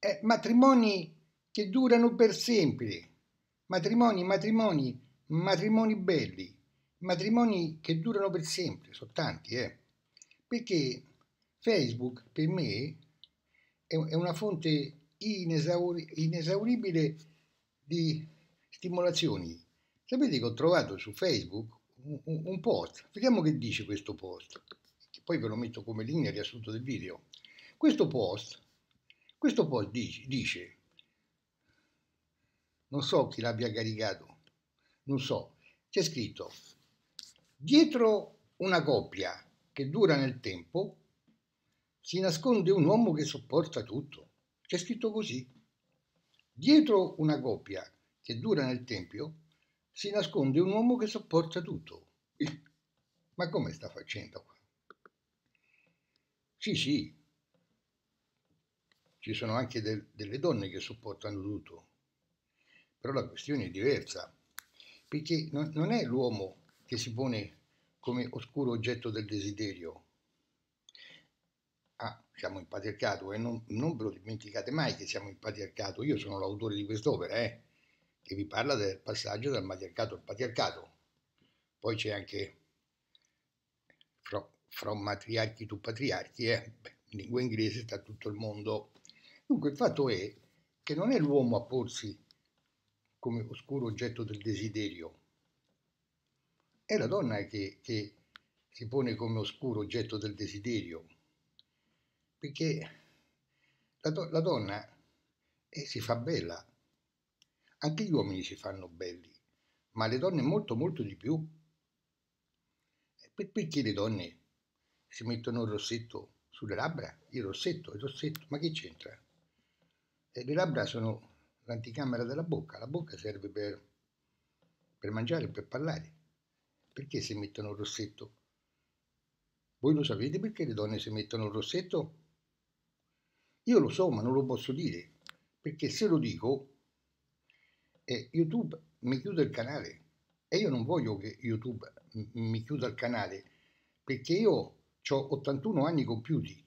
eh, matrimoni che durano per sempre, matrimoni, matrimoni, matrimoni belli, matrimoni che durano per sempre, sono tanti, eh. Perché Facebook per me è, è una fonte inesauri, inesauribile di stimolazioni. Sapete che ho trovato su Facebook un, un, un post, vediamo che dice questo post, che poi ve lo metto come linea riassunto del video. Questo post questo poi dice, dice non so chi l'abbia caricato, non so, c'è scritto, dietro una coppia che dura nel tempo si nasconde un uomo che sopporta tutto. C'è scritto così. Dietro una coppia che dura nel tempio si nasconde un uomo che sopporta tutto. Ma come sta facendo qua? Sì, sì, ci sono anche del, delle donne che sopportano tutto, però la questione è diversa, perché non, non è l'uomo che si pone come oscuro oggetto del desiderio. Ah, siamo in patriarcato e eh, non, non, ve lo dimenticate mai che siamo in patriarcato, io sono l'autore di quest'opera, eh, che vi parla del passaggio dal matriarcato al patriarcato. Poi c'è anche From, from Matriarchi to Patriarchi, eh? in lingua inglese sta tutto il mondo. Dunque il fatto è che non è l'uomo a porsi come oscuro oggetto del desiderio, è la donna che, che si pone come oscuro oggetto del desiderio, perché la, do la donna eh, si fa bella, anche gli uomini si fanno belli, ma le donne molto molto di più. perché le donne si mettono il rossetto sulle labbra? Il rossetto, il rossetto, ma che c'entra? E le labbra sono l'anticamera della bocca, la bocca serve per, per mangiare, per parlare. Perché si mettono il rossetto? Voi lo sapete perché le donne si mettono il rossetto? Io lo so, ma non lo posso dire, perché se lo dico, eh, YouTube mi chiude il canale e io non voglio che YouTube mi chiuda il canale, perché io ho 81 anni compiuti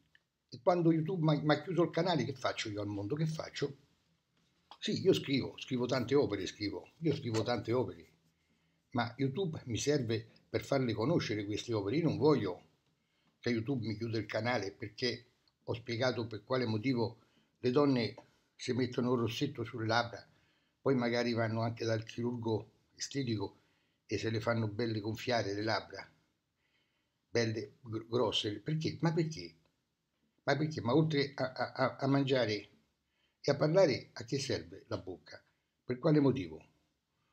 e quando YouTube mi ha chiuso il canale, che faccio io al mondo? Che faccio? Sì, io scrivo, scrivo tante opere, scrivo, io scrivo tante opere, ma YouTube mi serve per farle conoscere queste opere. Io non voglio che YouTube mi chiuda il canale perché ho spiegato per quale motivo le donne si mettono un rossetto sulle labbra, poi magari vanno anche dal chirurgo estetico e se le fanno belle gonfiare le labbra, belle grosse. Perché? Ma perché? Ma perché? Ma oltre a, a, a mangiare e a parlare, a che serve la bocca? Per quale motivo?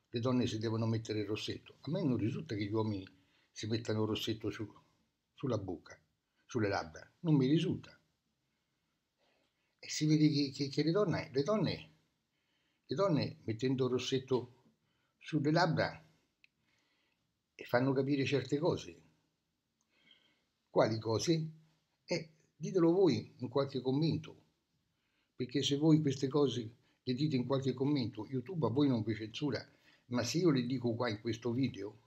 Le donne si devono mettere il rossetto. A me non risulta che gli uomini si mettano il rossetto su, sulla bocca, sulle labbra. Non mi risulta. E si vede che, che, che le, donne, le, donne, le donne mettendo il rossetto sulle labbra fanno capire certe cose. Quali cose? ditelo voi in qualche commento, perché se voi queste cose le dite in qualche commento, YouTube a voi non vi censura, ma se io le dico qua in questo video,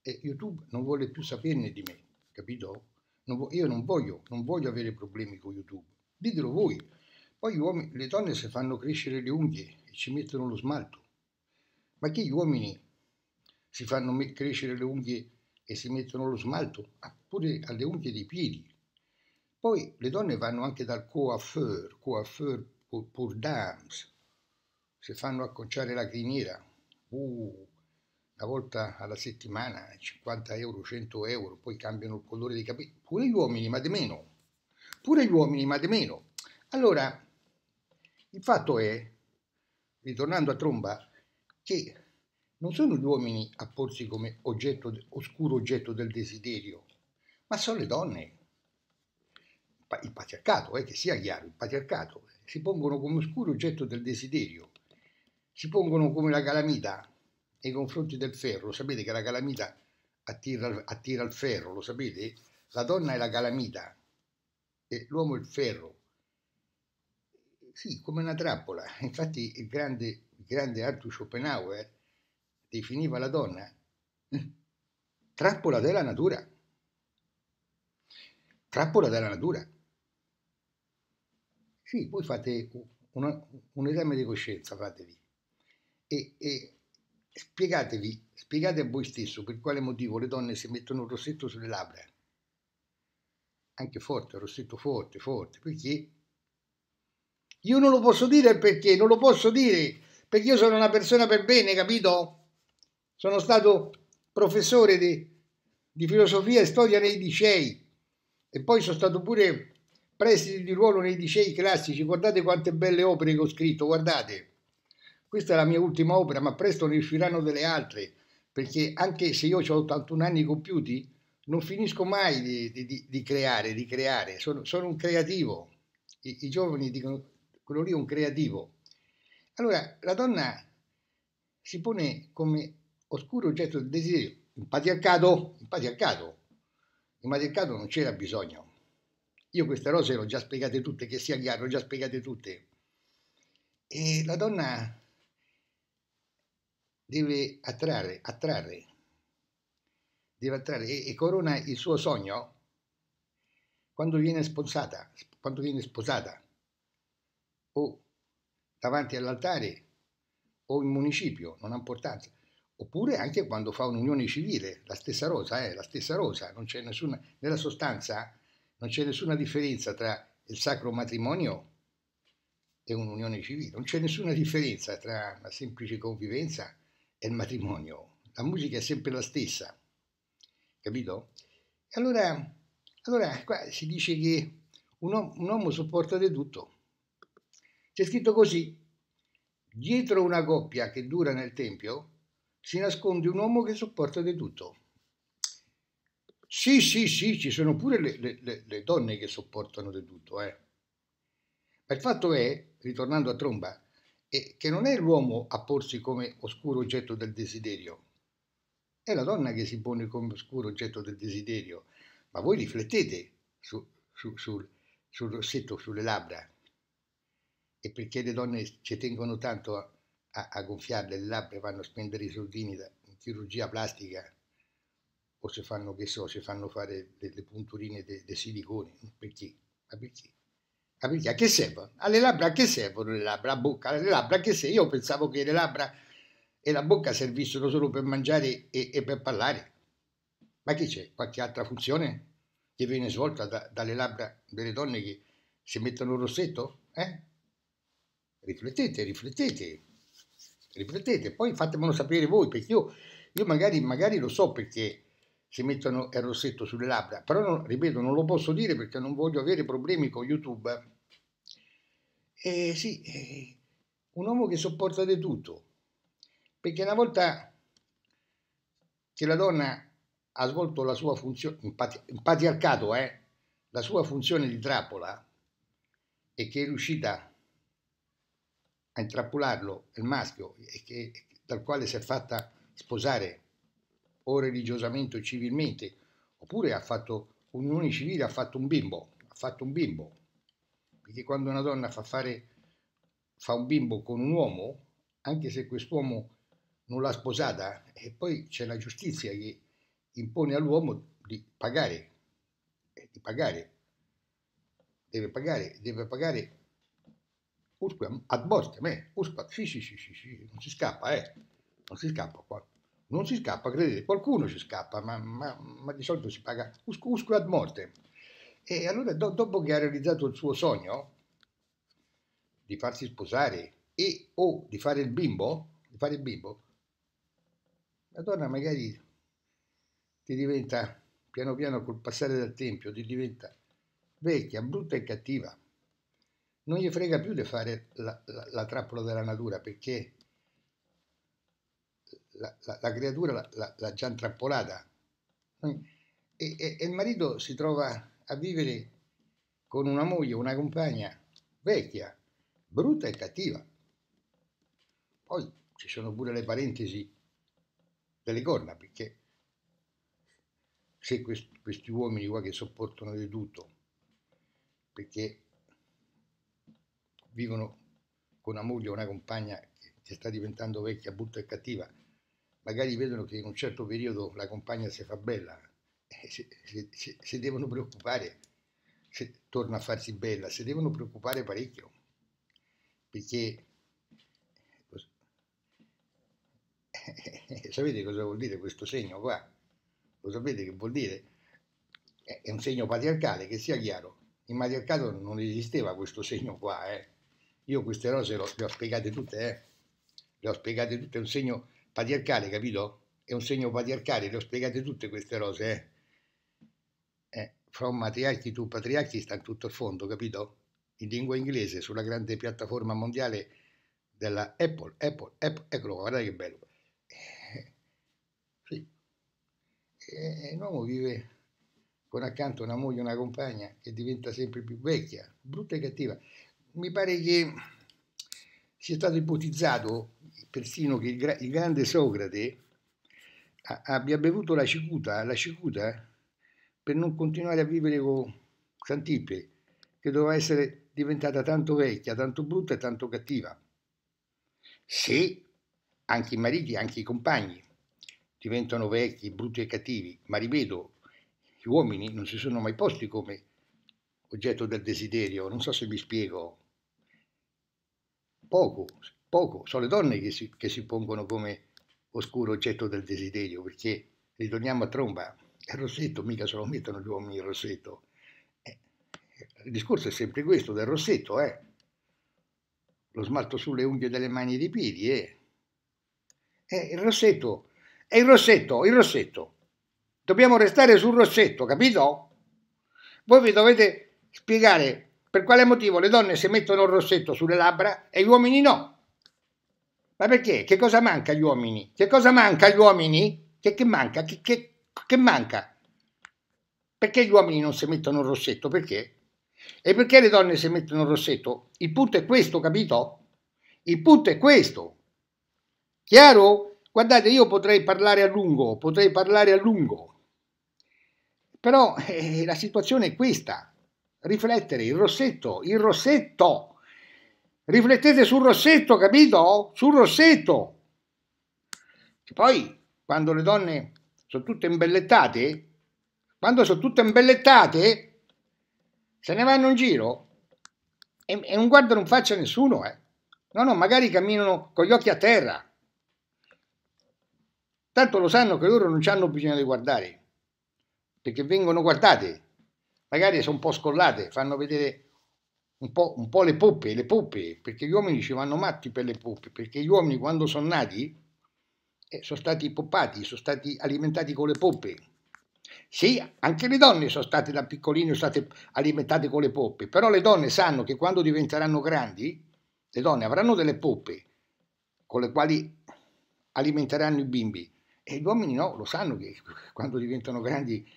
eh, YouTube non vuole più saperne di me, capito? Non io non voglio, non voglio avere problemi con YouTube, ditelo voi. Poi uomini, le donne si fanno crescere le unghie e ci mettono lo smalto, ma che gli uomini si fanno crescere le unghie e si mettono lo smalto, ah, pure alle unghie dei piedi. Poi le donne vanno anche dal coiffeur, coiffeur pour, pour dames, si fanno acconciare la criniera, uh, una volta alla settimana, 50 euro, 100 euro, poi cambiano il colore dei capelli, pure gli uomini, ma di meno, pure gli uomini, ma di meno. Allora, il fatto è, ritornando a Tromba, che non sono gli uomini a porsi come oggetto, oscuro oggetto del desiderio, ma sono le donne il patriarcato, eh, che sia chiaro, il patriarcato, eh, si pongono come oscuro oggetto del desiderio, si pongono come la calamita nei confronti del ferro, sapete che la calamita attira, attira il ferro, lo sapete? La donna è la calamita e l'uomo è il ferro. Sì, come una trappola. Infatti il grande, il grande Arthur Schopenhauer eh, definiva la donna eh, trappola della natura. Trappola della natura. Sì, voi fate una, un esame di coscienza, fatevi e, e spiegatevi, spiegate a voi stesso per quale motivo le donne si mettono il rossetto sulle labbra, anche forte, rossetto forte, forte, perché io non lo posso dire perché, non lo posso dire, perché io sono una persona per bene, capito? Sono stato professore di, di filosofia e storia nei licei e poi sono stato pure prestiti di ruolo nei licei classici, guardate quante belle opere che ho scritto, guardate. Questa è la mia ultima opera, ma presto ne usciranno delle altre, perché anche se io ho 81 anni compiuti, non finisco mai di, di, di creare, di creare, sono, sono un creativo. I, I, giovani dicono, quello lì è un creativo. Allora, la donna si pone come oscuro oggetto del desiderio, in patriarcato, in patriarcato, in patriarcato non c'era bisogno io queste cose le ho già spiegate tutte, che sia chiaro, le ho già spiegate tutte. E la donna deve attrarre, attrarre, deve attrarre e, e corona il suo sogno quando viene sposata, quando viene sposata o davanti all'altare o in municipio, non ha importanza, oppure anche quando fa un'unione civile, la stessa rosa, eh, la stessa rosa, non c'è nessuna, nella sostanza non c'è nessuna differenza tra il sacro matrimonio e un'unione civile, non c'è nessuna differenza tra una semplice convivenza e il matrimonio. La musica è sempre la stessa, capito? allora, allora qua si dice che un uomo, un uomo sopporta di tutto. C'è scritto così, dietro una coppia che dura nel tempio si nasconde un uomo che sopporta di tutto. Sì, sì, sì, ci sono pure le, le, le donne che sopportano di tutto, eh. Ma il fatto è, ritornando a Tromba, è che non è l'uomo a porsi come oscuro oggetto del desiderio, è la donna che si pone come oscuro oggetto del desiderio. Ma voi riflettete su, su, sul, sul rossetto, sulle labbra. E perché le donne ci tengono tanto a, a, a gonfiarle le labbra, e vanno a spendere i soldini da, in chirurgia plastica o ci fanno, che so, ci fanno fare delle punturine dei de siliconi, perché? Ma perché? Ma perché? A che servono? Alle labbra a che servono le labbra? A bocca? Alle labbra a che servono? Io pensavo che le labbra e la bocca servissero solo per mangiare e, e per parlare. Ma che c'è? Qualche altra funzione che viene svolta da, dalle labbra delle donne che si mettono un rossetto? Eh? Riflettete, riflettete, riflettete, poi fatemelo sapere voi, perché io, io magari, magari lo so perché si mettono il rossetto sulle labbra, però non, ripeto, non lo posso dire perché non voglio avere problemi con YouTube. Eh, sì, eh, un uomo che sopporta di tutto, perché una volta che la donna ha svolto la sua funzione, in, patri, in patriarcato, eh, la sua funzione di trappola, e che è riuscita a intrappolarlo, il maschio, e che, dal quale si è fatta sposare o religiosamente o civilmente, oppure ha fatto, un'unione civile ha fatto un bimbo, ha fatto un bimbo, perché quando una donna fa fare, fa un bimbo con un uomo, anche se quest'uomo non l'ha sposata, e poi c'è la giustizia che impone all'uomo di pagare, eh, di pagare, deve pagare, deve pagare usque ad morte, me, eh, usque, sì, sì, sì, sì, non si scappa, eh, non si scappa qua non si scappa, credete, qualcuno ci scappa, ma, ma, ma di solito si paga usque ad morte. E allora do, dopo che ha realizzato il suo sogno di farsi sposare e o di fare il bimbo, di fare il bimbo, la donna magari ti diventa, piano piano col passare del tempo, ti diventa vecchia, brutta e cattiva. Non gli frega più di fare la, la, la trappola della natura perché la, la, creatura l'ha già intrappolata. E, e, e il marito si trova a vivere con una moglie, una compagna vecchia, brutta e cattiva. Poi ci sono pure le parentesi delle corna, perché se quest questi uomini qua che sopportano di tutto, perché vivono con una moglie o una compagna che sta diventando vecchia, brutta e cattiva, magari vedono che in un certo periodo la compagna si fa bella, se, eh, se, devono preoccupare, se torna a farsi bella, si devono preoccupare parecchio, perché eh, sapete cosa vuol dire questo segno qua? Lo sapete che vuol dire? È un segno patriarcale, che sia chiaro. In matriarcato non esisteva questo segno qua, eh. Io queste cose le ho spiegate tutte, eh. Le ho spiegate tutte, è un segno patriarcale, capito? È un segno patriarcale, le ho spiegate tutte queste cose, eh? eh from matriarchi to patriarchi sta in tutto il fondo, capito? In lingua inglese, sulla grande piattaforma mondiale della Apple, Apple, Apple, eccolo guardate che bello. Eh, sì. Eh, l'uomo vive con accanto una moglie, una compagna che diventa sempre più vecchia, brutta e cattiva. Mi pare che sia stato ipotizzato persino che il, il grande Socrate a, abbia bevuto la cicuta, la cicuta eh, per non continuare a vivere con Santippe, che doveva essere diventata tanto vecchia, tanto brutta e tanto cattiva. Se anche i mariti, anche i compagni diventano vecchi, brutti e cattivi, ma ripeto, gli uomini non si sono mai posti come oggetto del desiderio, non so se mi spiego, poco poco, sono le donne che si, che si pongono come oscuro oggetto del desiderio, perché ritorniamo a tromba, il rossetto mica se lo mettono gli uomini il rossetto. Eh, il discorso è sempre questo del rossetto, eh. Lo smalto sulle unghie delle mani e dei piedi, eh. eh il rossetto, è il rossetto, il rossetto. Dobbiamo restare sul rossetto, capito? Voi vi dovete spiegare per quale motivo le donne si mettono il rossetto sulle labbra e gli uomini no. Ma perché? Che cosa manca agli uomini? Che cosa manca agli uomini? Che, che manca? Che, che, che manca? Perché gli uomini non si mettono il rossetto? Perché? E perché le donne si mettono il rossetto? Il punto è questo, capito? Il punto è questo. Chiaro? Guardate, io potrei parlare a lungo, potrei parlare a lungo, però eh, la situazione è questa. Riflettere, il rossetto, il rossetto. Riflettete sul rossetto, capito? Sul rossetto. E poi, quando le donne sono tutte imbellettate, quando sono tutte imbellettate, se ne vanno in giro e, e non guardano in faccia nessuno, eh. No, no, magari camminano con gli occhi a terra. Tanto lo sanno che loro non ci hanno bisogno di guardare, perché vengono guardate. Magari sono un po' scollate, fanno vedere un po', un po', le poppe, le poppe, perché gli uomini ci vanno matti per le poppe, perché gli uomini quando sono nati eh, sono stati poppati, sono stati alimentati con le poppe. Sì, anche le donne sono state da piccolini sono state alimentate con le poppe, però le donne sanno che quando diventeranno grandi, le donne avranno delle poppe con le quali alimenteranno i bimbi e gli uomini no, lo sanno che quando diventano grandi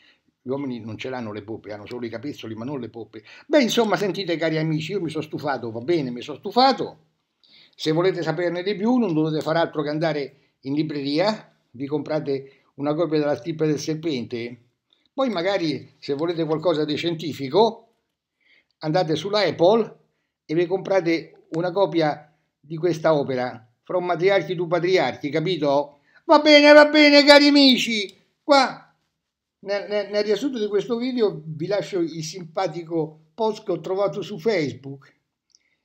gli uomini non ce l'hanno le poppe, hanno solo i capezzoli, ma non le poppe. Beh, insomma, sentite cari amici, io mi sono stufato, va bene, mi sono stufato. Se volete saperne di più, non dovete fare altro che andare in libreria, vi comprate una copia della stippa del serpente. Poi magari, se volete qualcosa di scientifico, andate sulla Apple e vi comprate una copia di questa opera, From Matriarchi to Patriarchi, capito? Va bene, va bene, cari amici, qua nel, nel, nel riassunto di questo video vi lascio il simpatico post che ho trovato su Facebook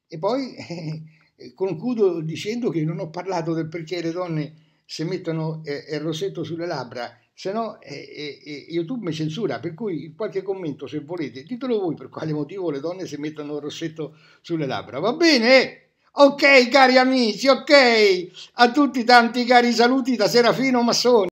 e poi eh, concludo dicendo che non ho parlato del perché le donne si mettono eh, il rossetto sulle labbra, se no eh, eh, eh YouTube mi censura, per cui qualche commento se volete, ditelo voi per quale motivo le donne si mettono il rossetto sulle labbra, va bene? Ok cari amici, ok, a tutti tanti cari saluti da Serafino Massoni.